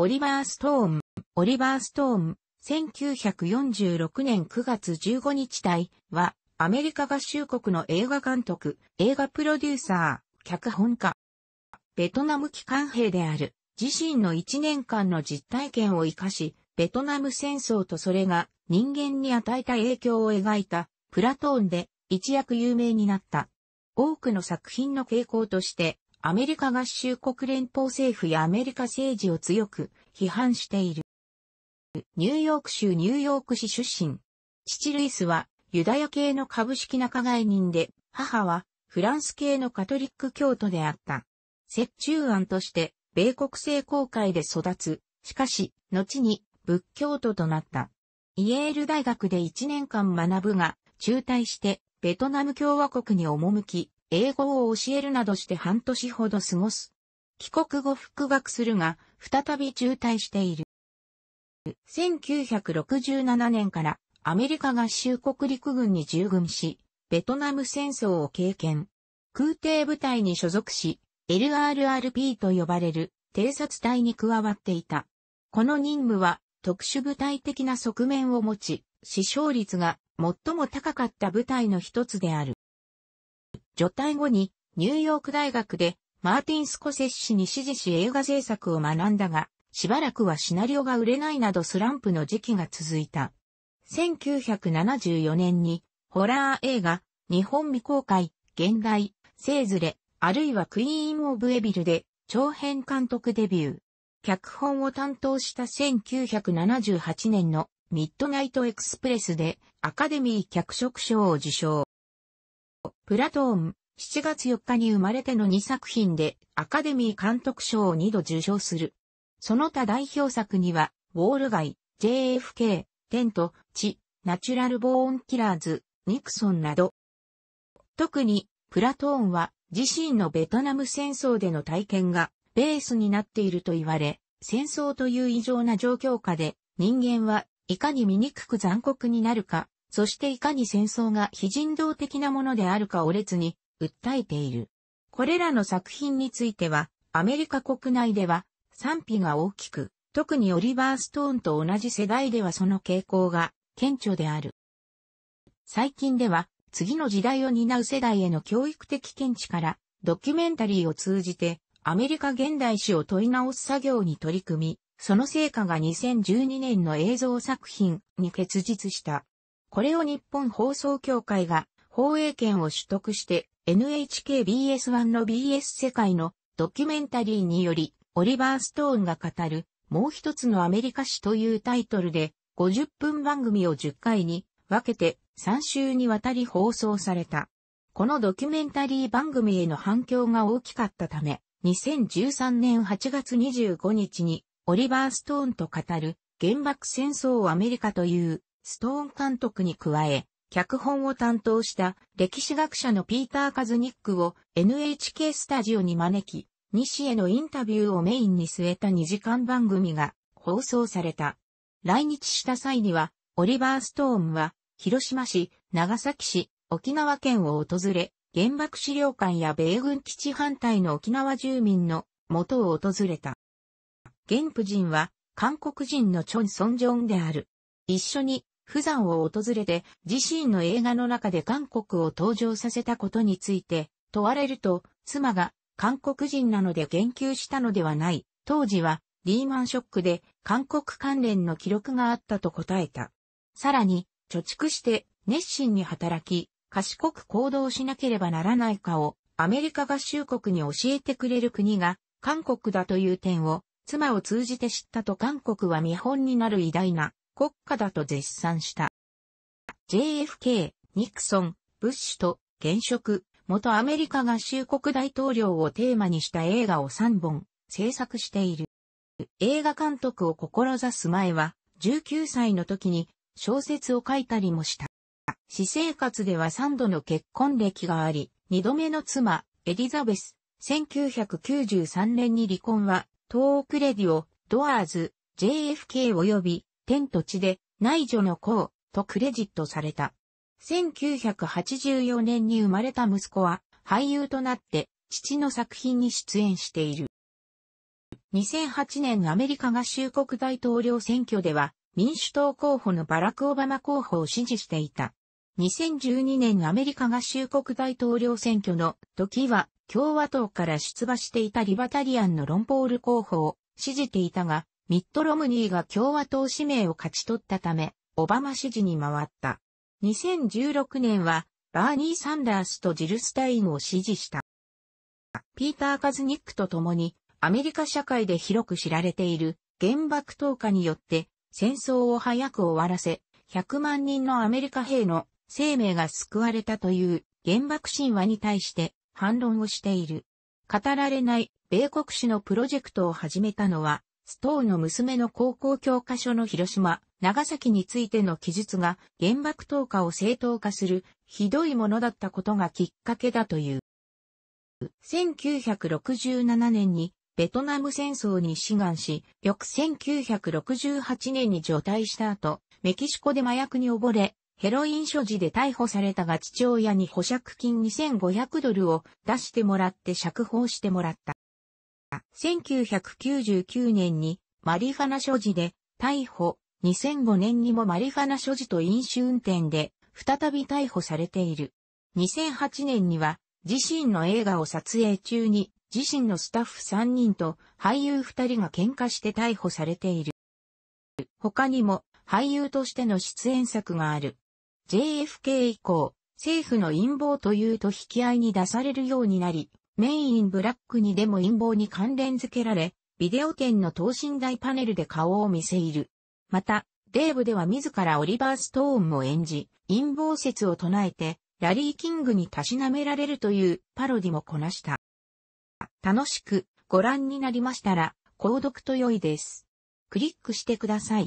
オリバー・ストーン、オリバー・ストーン、1946年9月15日対は、アメリカ合衆国の映画監督、映画プロデューサー、脚本家。ベトナム機関兵である、自身の1年間の実体験を活かし、ベトナム戦争とそれが人間に与えた影響を描いた、プラトーンで一躍有名になった。多くの作品の傾向として、アメリカ合衆国連邦政府やアメリカ政治を強く批判している。ニューヨーク州ニューヨーク市出身。父ルイスはユダヤ系の株式仲買人で、母はフランス系のカトリック教徒であった。折衷案として米国政公会で育つ。しかし、後に仏教徒となった。イエール大学で1年間学ぶが、中退してベトナム共和国に赴き、英語を教えるなどして半年ほど過ごす。帰国後復学するが、再び中退している。1967年からアメリカ合衆国陸軍に従軍し、ベトナム戦争を経験。空挺部隊に所属し、LRRP と呼ばれる偵察隊に加わっていた。この任務は特殊部隊的な側面を持ち、死傷率が最も高かった部隊の一つである。除隊後にニューヨーク大学でマーティン・スコセッシに指示し映画制作を学んだが、しばらくはシナリオが売れないなどスランプの時期が続いた。1974年にホラー映画、日本未公開、現代、せいずれ、あるいはクイーン・オブ・エビルで長編監督デビュー。脚本を担当した1978年のミッドナイトエクスプレスでアカデミー脚色賞を受賞。プラトーン、7月4日に生まれての2作品でアカデミー監督賞を2度受賞する。その他代表作には、ウォール街、JFK、テント、地、ナチュラルボーンキラーズ、ニクソンなど。特に、プラトーンは自身のベトナム戦争での体験がベースになっていると言われ、戦争という異常な状況下で人間はいかに醜く残酷になるかそしていかに戦争が非人道的なものであるかを列に訴えている。これらの作品については、アメリカ国内では賛否が大きく、特にオリバー・ストーンと同じ世代ではその傾向が顕著である。最近では、次の時代を担う世代への教育的見地から、ドキュメンタリーを通じて、アメリカ現代史を問い直す作業に取り組み、その成果が2012年の映像作品に結実した。これを日本放送協会が放映権を取得して NHKBS1 の BS 世界のドキュメンタリーによりオリバー・ストーンが語るもう一つのアメリカ史というタイトルで50分番組を10回に分けて3週にわたり放送された。このドキュメンタリー番組への反響が大きかったため、2013年8月25日にオリバー・ストーンと語る原爆戦争アメリカというストーン監督に加え、脚本を担当した歴史学者のピーター・カズニックを NHK スタジオに招き、西へのインタビューをメインに据えた2時間番組が放送された。来日した際には、オリバー・ストーンは、広島市、長崎市、沖縄県を訪れ、原爆資料館や米軍基地反対の沖縄住民の元を訪れた。現夫人は、韓国人のチョン・ソンジョンである。一緒に釜山を訪れて自身の映画の中で韓国を登場させたことについて問われると妻が韓国人なので言及したのではない。当時はリーマンショックで韓国関連の記録があったと答えた。さらに貯蓄して熱心に働き賢く行動しなければならないかをアメリカ合衆国に教えてくれる国が韓国だという点を妻を通じて知ったと韓国は見本になる偉大な国家だと絶賛した。JFK、ニクソン、ブッシュと現職、元アメリカ合衆国大統領をテーマにした映画を3本制作している。映画監督を志す前は19歳の時に小説を書いたりもした。私生活では3度の結婚歴があり、2度目の妻、エリザベス、1993年に離婚は、東北レディオ、ドアーズ、JFK 及び天と地で、内助の功、とクレジットされた。1984年に生まれた息子は、俳優となって、父の作品に出演している。2008年アメリカ合衆国大統領選挙では、民主党候補のバラク・オバマ候補を支持していた。2012年アメリカ合衆国大統領選挙の時は、共和党から出馬していたリバタリアンのロンポール候補を支持ていたが、ミット・ロムニーが共和党指名を勝ち取ったため、オバマ支持に回った。2016年は、バーニー・サンダースとジル・スタインを支持した。ピーター・カズニックと共に、アメリカ社会で広く知られている原爆投下によって戦争を早く終わらせ、100万人のアメリカ兵の生命が救われたという原爆神話に対して反論をしている。語られない米国史のプロジェクトを始めたのはストーの娘の高校教科書の広島、長崎についての記述が原爆投下を正当化するひどいものだったことがきっかけだという。1967年にベトナム戦争に志願し、翌1968年に除隊した後、メキシコで麻薬に溺れ、ヘロイン所持で逮捕されたが父親に保釈金2500ドルを出してもらって釈放してもらった。1999年にマリファナ所持で逮捕、2005年にもマリファナ所持と飲酒運転で再び逮捕されている。2008年には自身の映画を撮影中に自身のスタッフ3人と俳優2人が喧嘩して逮捕されている。他にも俳優としての出演作がある。JFK 以降、政府の陰謀というと引き合いに出されるようになり、メインブラックにでも陰謀に関連付けられ、ビデオ店の等身大パネルで顔を見せいる。また、デーブでは自らオリバー・ストーンも演じ、陰謀説を唱えて、ラリー・キングにたしなめられるというパロディもこなした。楽しくご覧になりましたら、購読と良いです。クリックしてください。